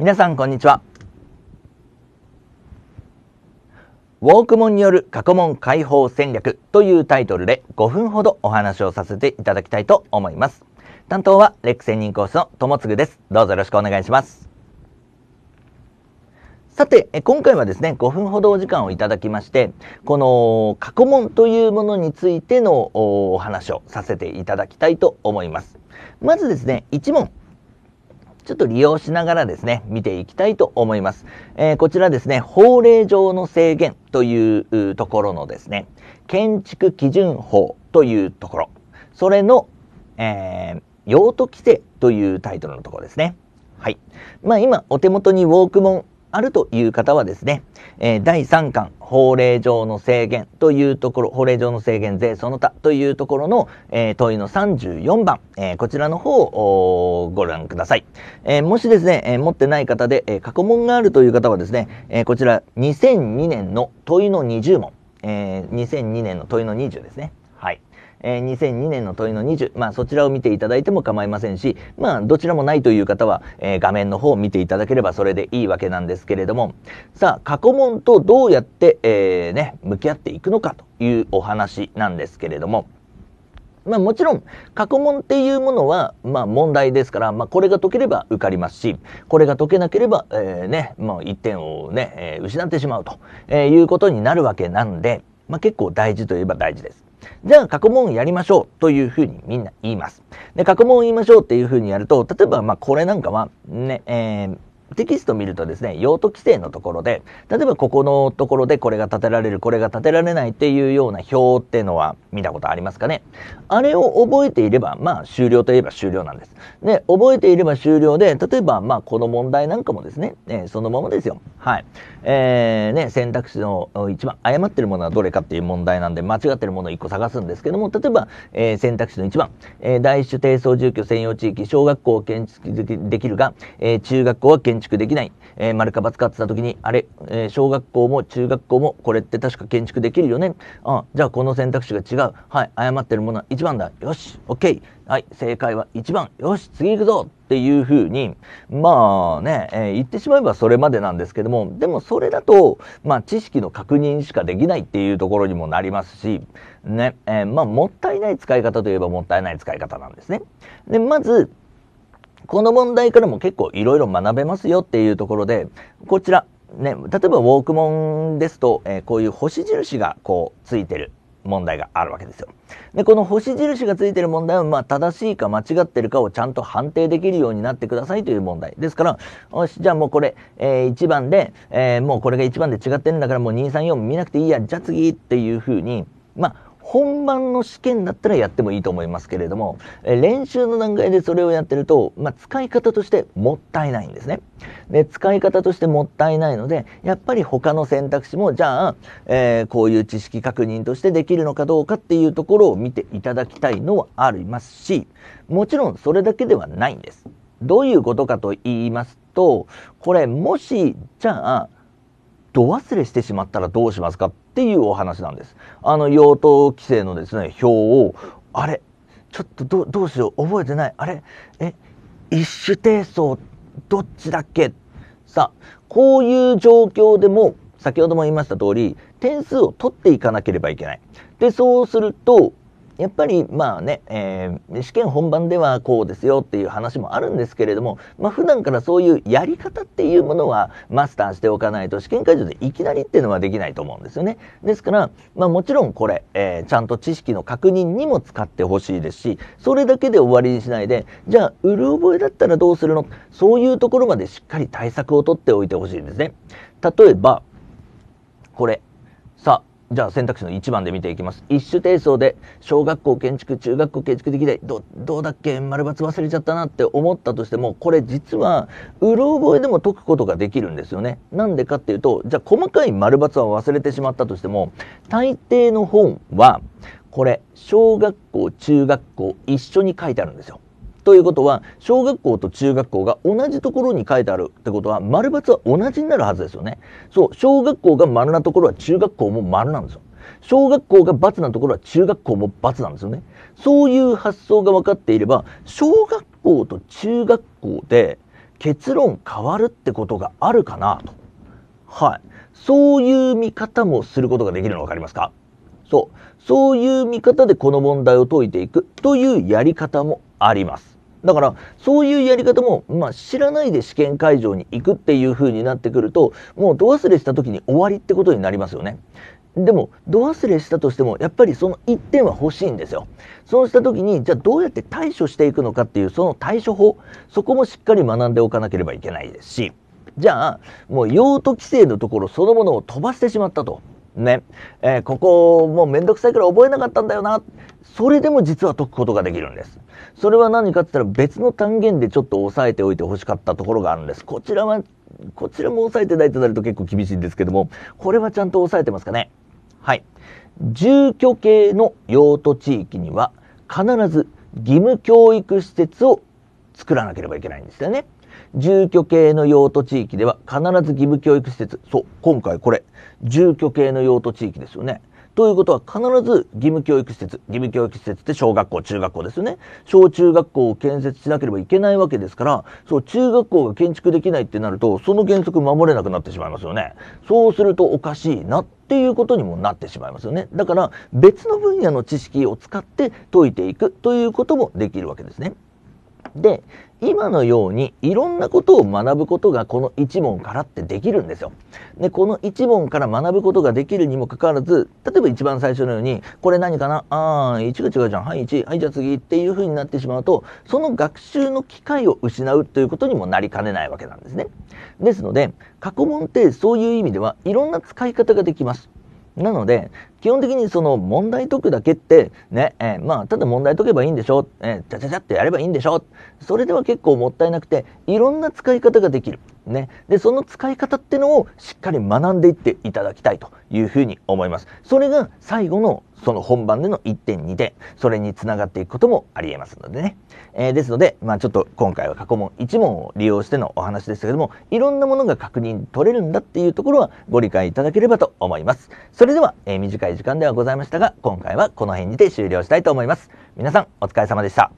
皆さんこんにちはウォークモンによる過去問解放戦略というタイトルで5分ほどお話をさせていただきたいと思います担当はレック専任講師の友継ですどうぞよろしくお願いしますさて、今回はですね、5分ほどお時間をいただきまして、この過去問というものについてのお話をさせていただきたいと思います。まずですね、1問ちょっと利用しながらですね、見ていきたいと思います。えー、こちらですね、法令上の制限というところのですね、建築基準法というところ、それの、えー、用途規制というタイトルのところですね。はい。まあ今、お手元にウォークモンあるという方はですね、えー、第3巻、法令上の制限というところ、法令上の制限税その他というところの、えー、問いの34番、えー、こちらの方をご覧ください。えもしですね、え持ってない方で、え過去問があるという方はですね、えこちら2002年の問いの20問、え2002年の問いの20ですね。はい。えー、2002年の問いの20、まあ、そちらを見ていただいても構いませんし、まあ、どちらもないという方は、えー、画面の方を見ていただければそれでいいわけなんですけれども、さあ、過去問とどうやって、えー、ね、向き合っていくのかというお話なんですけれども、まあ、もちろん過去問っていうものは、まあ、問題ですから、まあ、これが解ければ受かりますしこれが解けなければ、えねまあ1点をね、え失ってしまうと、えいうことになるわけなんで、まあ、結構大事といえば大事です。じゃあ過去問やりましょうというふうにみんな言います。で過去問言いましょうっていうふうにやると例えばまあこれなんかはね、えーテキスト見るとですね、用途規制のところで、例えばここのところでこれが建てられる、これが建てられないっていうような表っていうのは見たことありますかねあれを覚えていれば、まあ終了といえば終了なんです。で、覚えていれば終了で、例えばまあこの問題なんかもですね、えそのままですよ。はい。えー、ね、選択肢の一番誤ってるものはどれかっていう問題なんで、間違ってるものを一個探すんですけども、例えば、えー、選択肢の一番、えー、第一種低層住居専用地域、小学校を建築できるが、えー、中学校は建築建築できない、えー、丸か×かってた時に、あれ、えー、小学校も中学校もこれって確か建築できるよね。あじゃあこの選択肢が違う。はい、誤ってるものは1番だ。よし、OK。はい、正解は1番。よし、次行くぞっていうふうに、まあね、えー、言ってしまえばそれまでなんですけども、でもそれだと、まあ知識の確認しかできないっていうところにもなりますし、ね、えー、まあもったいない使い方といえばもったいない使い方なんですね。で、まず、この問題からも結構いろいろ学べますよっていうところで、こちら、ね、例えばウォークモンですと、えー、こういう星印がこうついてる問題があるわけですよ。で、この星印がついてる問題は、まあ、正しいか間違ってるかをちゃんと判定できるようになってくださいという問題。ですから、よし、じゃあもうこれ、えー、1番で、えー、もうこれが1番で違ってるんだからもう234見なくていいや、じゃあ次っていうふうに、まあ、本番の試験だったらやってもいいと思いますけれども、え練習の段階でそれをやってると、まあ、使い方としてもったいないんですね。で、使い方としてもったいないので、やっぱり他の選択肢も、じゃあ、えー、こういう知識確認としてできるのかどうかっていうところを見ていただきたいのはありますし、もちろんそれだけではないんです。どういうことかと言いますと、これもし、じゃあ、度忘れしてしまったらどうしますかっっていうお話なんです。あの用途規制のですね、表を、あれちょっとどどうしよう覚えてないあれえ一種低層どっちだっけさあ、こういう状況でも、先ほども言いました通り、点数を取っていかなければいけない。で、そうすると、やっぱりまあね、えー、試験本番ではこうですよっていう話もあるんですけれども、まあ、普段からそういうやり方っていうものはマスターしておかないと試験会場でいきなりっていうのはできないと思うんですよね。ですから、まあ、もちろんこれ、えー、ちゃんと知識の確認にも使ってほしいですしそれだけで終わりにしないでじゃあうる覚えだったらどうするのそういうところまでしっかり対策をとっておいてほしいんですね。例えばこれさあじゃあ選択肢の1番で見ていきます。一種低層で小学校建築、中学校建築的でど、どうだっけ丸抜忘れちゃったなって思ったとしても、これ実は、うろ覚えでも解くことができるんですよね。なんでかっていうと、じゃあ細かい丸抜は忘れてしまったとしても、大抵の本は、これ、小学校、中学校、一緒に書いてあるんですよ。ということは小学校と中学校が同じところに書いてあるってことは丸×は同じになるはずですよね。そう小学校が丸なところは中学校も丸なんですよ。小学校が×なところは中学校も×なんですよね。そういう発想が分かっていれば小学校と中学校で結論変わるってことがあるかなと。はい。そういう見方もすることができるの分かりますかそう。そういう見方でこの問題を解いていくというやり方もあります。だからそういうやり方も、まあ、知らないで試験会場に行くっていう風になってくるともうど忘れした時に終わりってことになりますよね。でも度忘れしたとしてもやっぱりその1点は欲しいんですよ。そうした時にじゃあどうやって対処していくのかっていうその対処法そこもしっかり学んでおかなければいけないですしじゃあもう用途規制のところそのものを飛ばしてしまったとね、えー、ここもうめんどくさいから覚えなかったんだよな。それでも実は解くことができるんです。それは何かって言ったら別の単元でちょっと押さえておいてほしかったところがあるんです。こちらは、こちらも押さえてないとなると結構厳しいんですけども、これはちゃんと押さえてますかね。はい。住居系の用途地域には必ず義務教育施設を作らなければいけないんですよね。住居系の用途地域では必ず義務教育施設。そう、今回これ、住居系の用途地域ですよね。ということは必ず義務教育施設、義務教育施設って小学校、中学校ですよね。小中学校を建設しなければいけないわけですから、そう、中学校が建築できないってなると、その原則守れなくなってしまいますよね。そうするとおかしいなっていうことにもなってしまいますよね。だから別の分野の知識を使って解いていくということもできるわけですね。で今のようにいろんなことを学ぶことがこの一問からってできるんですよ。でこの一問から学ぶことができるにもかかわらず例えば一番最初のようにこれ何かなあー1が違うじゃんはい1はいじゃあ次っていうふうになってしまうとその学習の機会を失うということにもなりかねないわけなんですね。ですので過去問ってそういう意味ではいろんな使い方ができます。なので基本的にその問題解くだけってね、えー、まあただ問題解けばいいんでしょ、えー、ちゃちゃちゃってやればいいんでしょそれでは結構もったいなくていろんな使い方ができる。ね、でその使い方ってのをしっかり学んでいっていただきたいというふうに思います。それが最後のその本番での1.2点それにつながっていくこともありえますのでね、えー、ですので、まあ、ちょっと今回は過去問1問を利用してのお話でしたけどもいろんなものが確認取れるんだっていうところはご理解いただければと思います。それでは、えー、短い短い時間ではございましたが今回はこの辺にて終了したいと思います皆さんお疲れ様でした